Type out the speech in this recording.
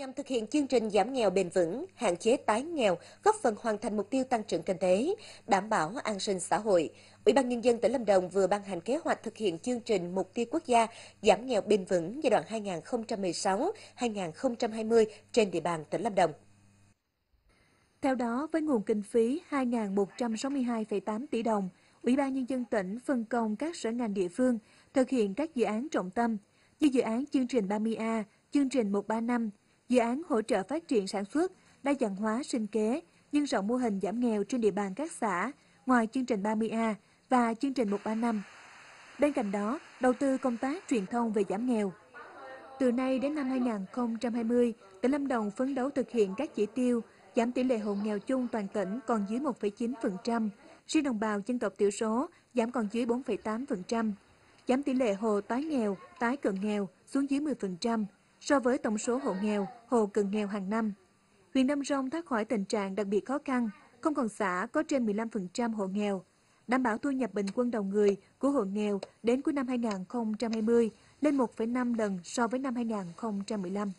nhằm thực hiện chương trình giảm nghèo bền vững, hạn chế tái nghèo, góp phần hoàn thành mục tiêu tăng trưởng kinh tế, đảm bảo an sinh xã hội. Ủy ban nhân dân tỉnh Lâm Đồng vừa ban hành kế hoạch thực hiện chương trình mục tiêu quốc gia giảm nghèo bền vững giai đoạn 2016-2020 trên địa bàn tỉnh Lâm Đồng. Theo đó, với nguồn kinh phí 2.162,8 tỷ đồng, Ủy ban nhân dân tỉnh phân công các sở ngành địa phương thực hiện các dự án trọng tâm như dự án chương trình 30A, chương trình 135, Dự án hỗ trợ phát triển sản xuất, đa dạng hóa sinh kế, nhân rộng mô hình giảm nghèo trên địa bàn các xã, ngoài chương trình 30A và chương trình 135. Bên cạnh đó, đầu tư công tác truyền thông về giảm nghèo. Từ nay đến năm 2020, tỉnh Lâm Đồng phấn đấu thực hiện các chỉ tiêu giảm tỷ lệ hộ nghèo chung toàn tỉnh còn dưới 1,9%, riêng đồng bào dân tộc thiểu số giảm còn dưới 4,8%, giảm tỷ lệ hộ tái nghèo, tái cận nghèo xuống dưới 10%, so với tổng số hộ nghèo, hộ cận nghèo hàng năm. Huyện Nam Rông thoát khỏi tình trạng đặc biệt khó khăn, không còn xã có trên 15% hộ nghèo, đảm bảo thu nhập bình quân đầu người của hộ nghèo đến cuối năm 2020 lên 1,5 lần so với năm 2015.